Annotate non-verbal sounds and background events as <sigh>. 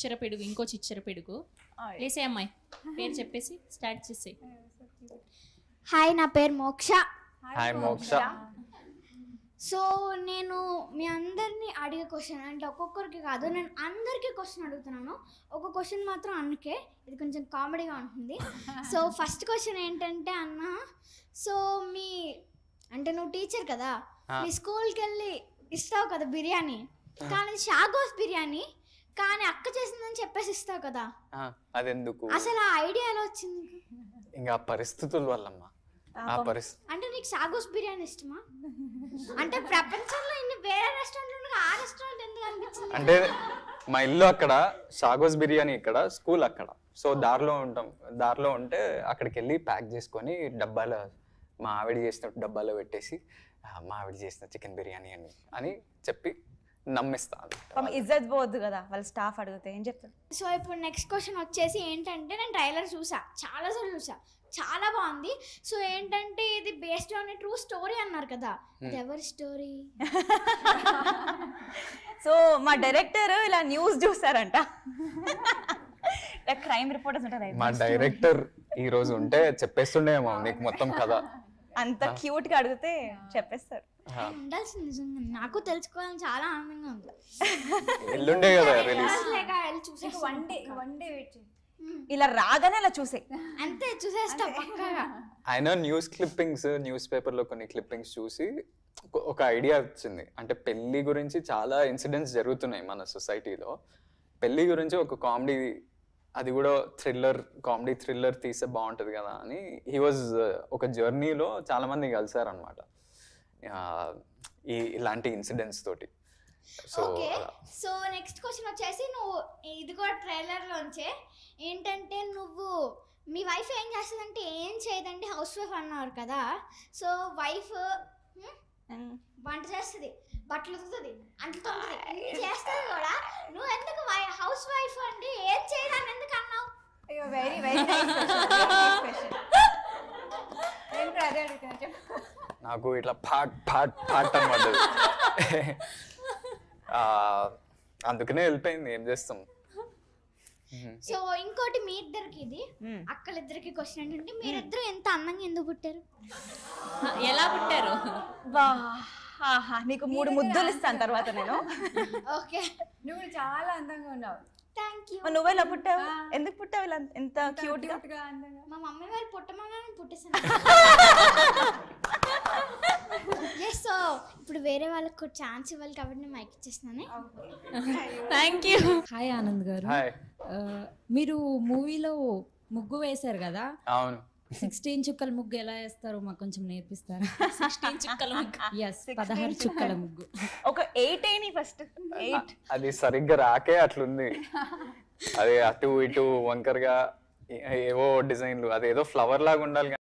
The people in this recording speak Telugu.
చిచ్చర పిడుగు ఇంకో చిచ్చర పిడుగు వేసే అమ్మాయి పేరు చెప్పేసి స్టార్ట్ చేసే హాయ్ నా పేరు మోక్ష హాయ్ మోక్ష సో నేను మీ అందరినీ అడిగే క్వశ్చన్ అంటే ఒక్కొక్కరికి కాదు నేను అందరికీ క్వశ్చన్ అడుగుతున్నాను ఒక క్వశ్చన్ మాత్రం అన్నకే ఇది కొంచెం కామెడీగా ఉంటుంది సో ఫస్ట్ <laughs> క్వశ్చన్ ఏంటంటే అన్న సో మీ అంటే నువ్వు టీచర్ కదా మీ స్కూల్కి వెళ్ళి ఇస్తావు కదా బిర్యానీ కానీ షాగోస్ బిర్యానీ కానీ అక్క చేసిందని చెప్పేసి ఇస్తావు కదా అదెందుకు అసలు ఆ ఐడియా ఎలా వచ్చింది ఇంకా పరిస్థితుల వల్ల ఆ పరిస్థితి అంటే నీకు సాగోస్ బిర్యానీ ఇష్టమా అంటే ప్రపంచంలో ఇన్ని వేరే రెస్టారెంట్లు ఆ రెస్టారెంట్ ఎందుకు అనిపించింది అంటే మా ఇల్లు అక్కడ సాగోస్ బిర్యానీ ఇక్కడ స్కూల్ అక్కడ సో దారిలో ఉంటాం దారిలో ఉంటే అక్కడికి వెళ్ళి ప్యాక్ చేసుకొని డబ్బాలో మా ఆవిడ చేసిన డబ్బాలో పెట్టేసి మా ఆవిడ చేసిన చికెన్ బిర్యానీ అని అని చెప్పి నమ్మిస్తాను ఇజ్జత్ పోవద్దు కదా వాళ్ళ స్టాఫ్ అడిగితే ఏం చెప్తారు సో ఇప్పుడు నెక్స్ట్ క్వశ్చన్ వచ్చేసి ఏంటంటే నేను ట్రైలర్ చూసా చాలా సార్లు చూసా చాలా బాగుంది సో ఏంటంటే ఇది బేస్డ్ ఆన్ ట్రూ స్టోరీ అన్నారు కదా hmm. ఎవరి స్టోరీ <laughs> సో మా డైరెక్టర్ ఇలా న్యూస్ చూసారంట క్రైమ్ <laughs> రిపోర్టర్స్ ఉంటారు మా డైరెక్టర్ ఈ రోజు ఉంటే చెప్పేస్తుండేమో నీకు మొత్తం కదా అంత క్యూట్ గా అడిగితే చెప్పేస్తారు ఉండాల్సింది నాకు తెలుసుకోవాలని చాలా ఆనందంగా ఉంది ఎల్లుండే కదా రిలీజ్ hmm. ఇలా రాగానే అలా చూసే అంతే చూసేస్తా న్యూస్ క్లిప్పింగ్స్ న్యూస్ పేపర్ లో కొన్ని క్లిప్పింగ్స్ చూసి ఒక ఐడియా వచ్చింది అంటే పెళ్లి గురించి చాలా ఇన్సిడెంట్స్ జరుగుతున్నాయి మన సొసైటీలో పెళ్లి గురించి ఒక కామెడీ అది కూడా థ్రిల్లర్ కామెడీ థ్రిల్లర్ తీస్తే బాగుంటుంది కదా అని హీ వాజ్ uh, ఒక జర్నీలో చాలామంది కలిసారనమాట ఈ ఇలాంటి ఇన్సిడెంట్స్ తోటి సో సో నెక్స్ట్ క్వశ్చన్ వచ్చేసి నువ్వు ఇది కూడా ట్రైలర్లోంచే ఏంటంటే నువ్వు మీ వైఫ్ ఏం చేస్తుందంటే ఏం చేయదండి హౌస్ వైఫ్ అన్నారు కదా సో వైఫ్ వంట చేస్తుంది బట్టలు ఉతుకుతుంది అంటతో చేస్తుంది కూడా నువ్వు ఎందుకు హౌస్ వైఫ్ అండి ఏం చేయడానికి ఎందుకు అన్నావు అయ్యో వెరీ <laughs> వెరీ నాకు ఇట్లా పాట్ పాట్ పాట్ అనమాట <laughs> అందుకనే వెళ్ళిపోయింది ఏం చేస్తాం సో ఇంకోటి మీ ఇద్దరికి ఇది అక్కలిద్దరికి క్వశ్చన్ ఏంటంటే మీరిద్దరు ఎంత అందంగా ఎందుకు పుట్టారు ఎలా పుట్టారు నీకు మూడు ముద్దలు ఇస్తాను తర్వాత నేను <laughs> ఓకే నువ్వు చాలా అందంగా ఉన్నావు థ్యాంక్ యూ నువ్వు ఎలా పుట్టావు ఎందుకు పుట్టావు ఇలా ఎంత క్యూట్ గా మా మమ్మీ వారు పుట్టమని పుట్టేసాను <laughs> ఇప్పుడు వేరే వాళ్ళకు ఛాన్స్ ఇవ్వాలి కాబట్టి నేను మైక్ ఇచ్చేసినానే thank you hi Anand garu మీరు మూవీలో ముగ్గు వేశారు కదా అవును సిక్స్టీన్ చుక్కల ముగ్గు ఎలా వేస్తారో మాకు కొంచెం నేర్పిస్తారు సిక్స్టీన్ చుక్కల ముగ్గు ఎస్ పదహారు చుక్కల ముగ్గు ఒక ఎయిట్ అయినాయి ఫస్ట్ ఎయిట్ అది సరిగ్గా రాకే అట్లుంది <laughs> అది అటు ఇటు వంకరగా ఏవో డిజైన్లు అదేదో ఫ్లవర్ లాగా ఉండాలి